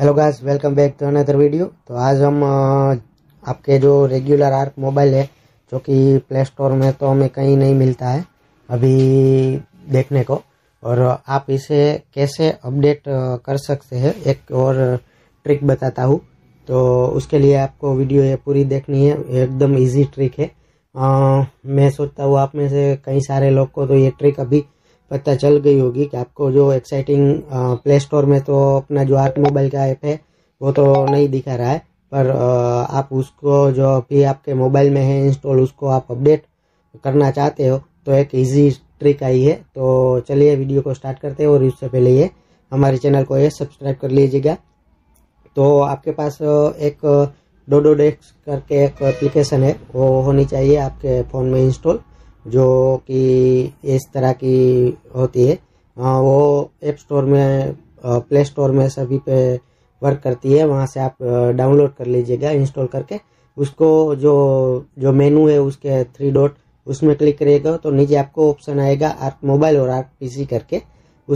hello guys welcome back to another video तो आज हम आपके जो रेगुलर आर्क मोबाइल है जो कि प्ले स्टोर में तो हमें कहीं नहीं मिलता है अभी देखने को और आप इसे कैसे अपडेट कर सकते हैं एक और ट्रिक बताता हूँ तो उसके लिए आपको वीडियो ये पूरी देखनी है एकदम इजी ट्रिक है आ, मैं सोचता हूँ आप में से कई सारे लोग को तो ये ट्रिक अभी पता चल गई होगी कि आपको जो एक्साइटिंग प्ले स्टोर में तो अपना जो आठ मोबाइल का ऐप है वो तो नहीं दिखा रहा है पर आप उसको जो भी आपके मोबाइल में है इंस्टॉल उसको आप अपडेट करना चाहते हो तो एक इजी ट्रिक आई है तो चलिए वीडियो को स्टार्ट करते हैं और उससे पहले ये हमारे चैनल को ये सब्सक्राइब कर लीजिएगा तो आपके पास एक डोडो डेस्क करके एक एप्लीकेशन है वो होनी चाहिए आपके फ़ोन में इंस्टॉल जो कि इस तरह की होती है वो ऐप स्टोर में प्ले स्टोर में सभी पे वर्क करती है वहाँ से आप डाउनलोड कर लीजिएगा इंस्टॉल करके उसको जो जो मेनू है उसके थ्री डॉट उसमें क्लिक करिएगा तो नीचे आपको ऑप्शन आएगा आर्क मोबाइल और आर्क पीसी करके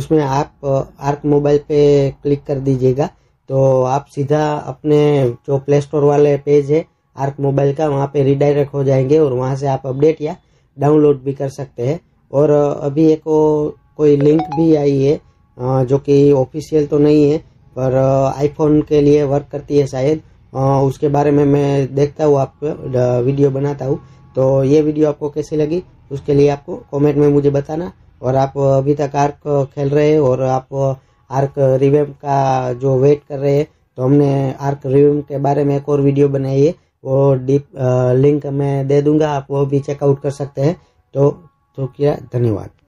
उसमें आप आर्क मोबाइल पे क्लिक कर दीजिएगा तो आप सीधा अपने जो प्ले स्टोर वाले पेज है आर्क मोबाइल का वहाँ पे रिडायरेक्ट हो जाएंगे और वहाँ से आप अपडेट या डाउनलोड भी कर सकते हैं और अभी एक कोई लिंक भी आई है जो कि ऑफिशियल तो नहीं है पर आईफोन के लिए वर्क करती है शायद उसके बारे में मैं देखता हूँ आपको वीडियो बनाता हूँ तो ये वीडियो आपको कैसी लगी उसके लिए आपको कमेंट में मुझे बताना और आप अभी तक आर्क खेल रहे हैं और आप आर्क रिवेम का जो वेट कर रहे हैं तो हमने आर्क रिवेम के बारे में एक और वीडियो बनाई है वो डीप लिंक uh, मैं दे दूंगा आप वो भी चेकआउट कर सकते हैं तो शुक्रिया तो धन्यवाद